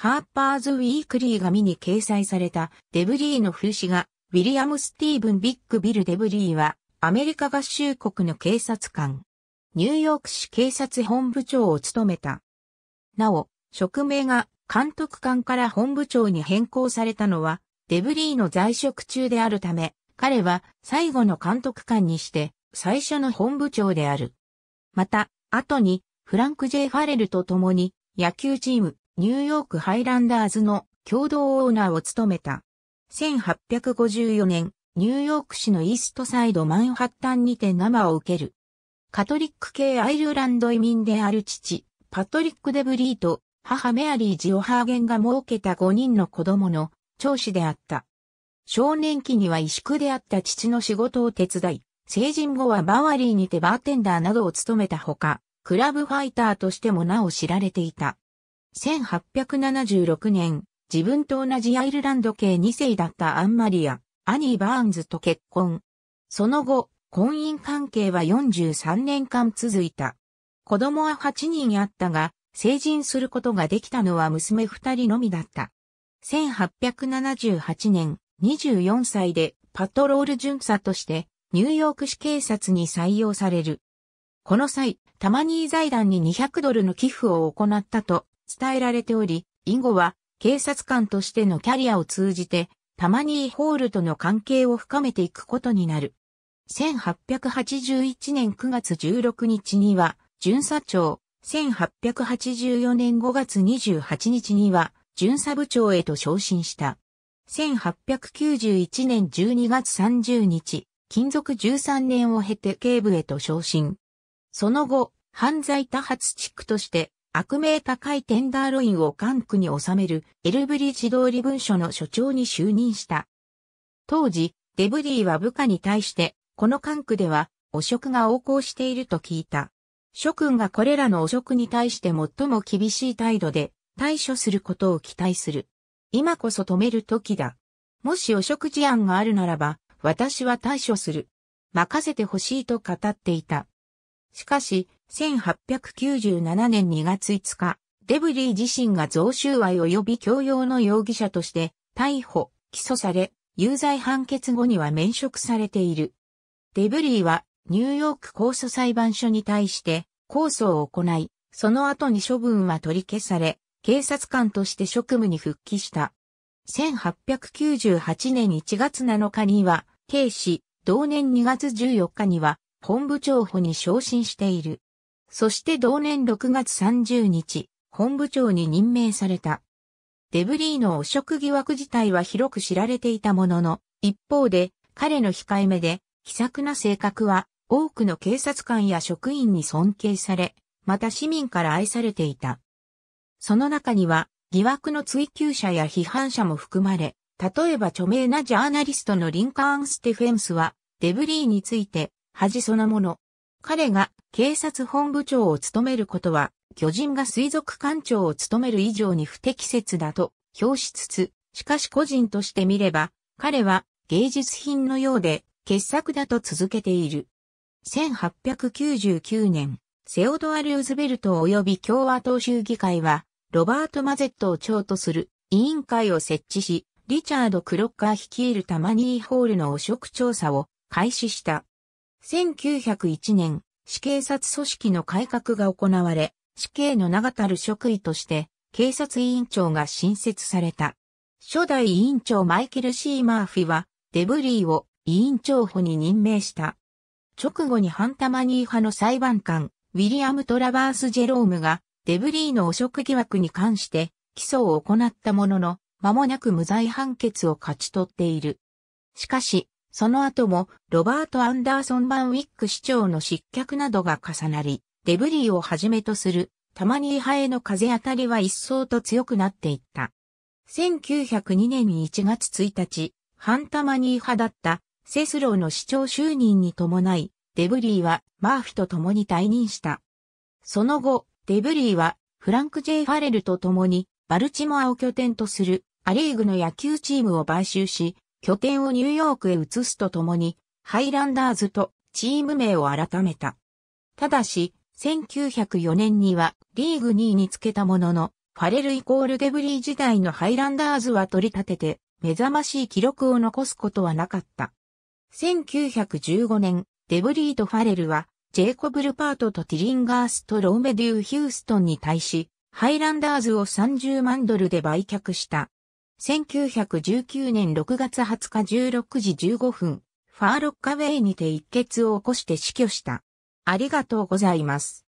ハーパーズ・ウィークリー紙に掲載されたデブリーの風刺画、ウィリアム・スティーブン・ビッグ・ビル・デブリーは、アメリカ合衆国の警察官、ニューヨーク市警察本部長を務めた。なお、職名が監督官から本部長に変更されたのは、デブリーの在職中であるため、彼は最後の監督官にして最初の本部長である。また、後にフランク・ジェイファレルと共に野球チームニューヨークハイランダーズの共同オーナーを務めた。1854年、ニューヨーク市のイーストサイドマンハッタンにて生を受ける。カトリック系アイルランド移民である父、パトリック・デブリーと母メアリー・ジオハーゲンが設けた5人の子供の長子であった。少年期には萎縮であった父の仕事を手伝い、成人後はバワリーにてバーテンダーなどを務めたほか、クラブファイターとしてもなお知られていた。1876年、自分と同じアイルランド系2世だったアンマリア、アニー・バーンズと結婚。その後、婚姻関係は43年間続いた。子供は8人あったが、成人することができたのは娘2人のみだった。1878年、24歳でパトロール巡査としてニューヨーク市警察に採用される。この際、タマニー財団に200ドルの寄付を行ったと伝えられており、以後は警察官としてのキャリアを通じて、たまにー・ホールとの関係を深めていくことになる。1881年9月16日には、巡査長、1884年5月28日には、巡査部長へと昇進した。1891年12月30日、勤続13年を経て警部へと昇進。その後、犯罪多発地区として悪名高いテンダーロインを管区に収めるエルブリ地通り文書の所長に就任した。当時、デブリーは部下に対して、この管区では汚職が横行していると聞いた。諸君がこれらの汚職に対して最も厳しい態度で対処することを期待する。今こそ止める時だ。もし汚職事案があるならば、私は対処する。任せてほしいと語っていた。しかし、1897年2月5日、デブリー自身が贈収賄及び強要の容疑者として逮捕、起訴され、有罪判決後には免職されている。デブリーはニューヨーク控訴裁判所に対して控訴を行い、その後に処分は取り消され、警察官として職務に復帰した。1898年1月7日には、警視、同年2月14日には、本部長補に昇進している。そして同年6月30日、本部長に任命された。デブリーの汚職疑惑自体は広く知られていたものの、一方で彼の控えめで、気さくな性格は多くの警察官や職員に尊敬され、また市民から愛されていた。その中には疑惑の追求者や批判者も含まれ、例えば著名なジャーナリストのリンカーン・ステフェンスは、デブリーについて、恥そのもの、彼が警察本部長を務めることは、巨人が水族館長を務める以上に不適切だと評しつつ、しかし個人として見れば、彼は芸術品のようで傑作だと続けている。1899年、セオドア・ルーズベルト及び共和党州議会は、ロバート・マゼットを長とする委員会を設置し、リチャード・クロッカー率いるタマニーホールの汚職調査を開始した。1901年、死警察組織の改革が行われ、死刑の長たる職位として、警察委員長が新設された。初代委員長マイケル・シー・マーフィは、デブリーを委員長補に任命した。直後にハンタマニー派の裁判官、ウィリアム・トラバース・ジェロームが、デブリーの汚職疑惑に関して、起訴を行ったものの、間もなく無罪判決を勝ち取っている。しかし、その後もロバート・アンダーソン・バン・ウィック市長の失脚などが重なり、デブリーをはじめとするタマニー派への風当たりは一層と強くなっていった。1902年1月1日、ンタマニー派だったセスローの市長就任に伴い、デブリーはマーフィと共に退任した。その後、デブリーはフランク・ジェイ・ファレルと共にバルチモアを拠点とするアリーグの野球チームを買収し、拠点をニューヨークへ移すとともに、ハイランダーズとチーム名を改めた。ただし、1904年にはリーグ2位につけたものの、ファレルイコールデブリー時代のハイランダーズは取り立てて、目覚ましい記録を残すことはなかった。1915年、デブリーとファレルは、ジェイコブ・ルパートとティリンガースとローメデュー・ヒューストンに対し、ハイランダーズを30万ドルで売却した。1919年6月20日16時15分、ファーロッカウェイにて一血を起こして死去した。ありがとうございます。